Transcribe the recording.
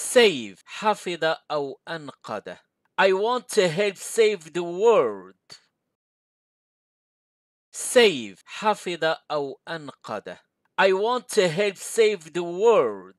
save Hafida أو أنقذ I want to help save the world save Hafida أو أنقذ I want to help save the world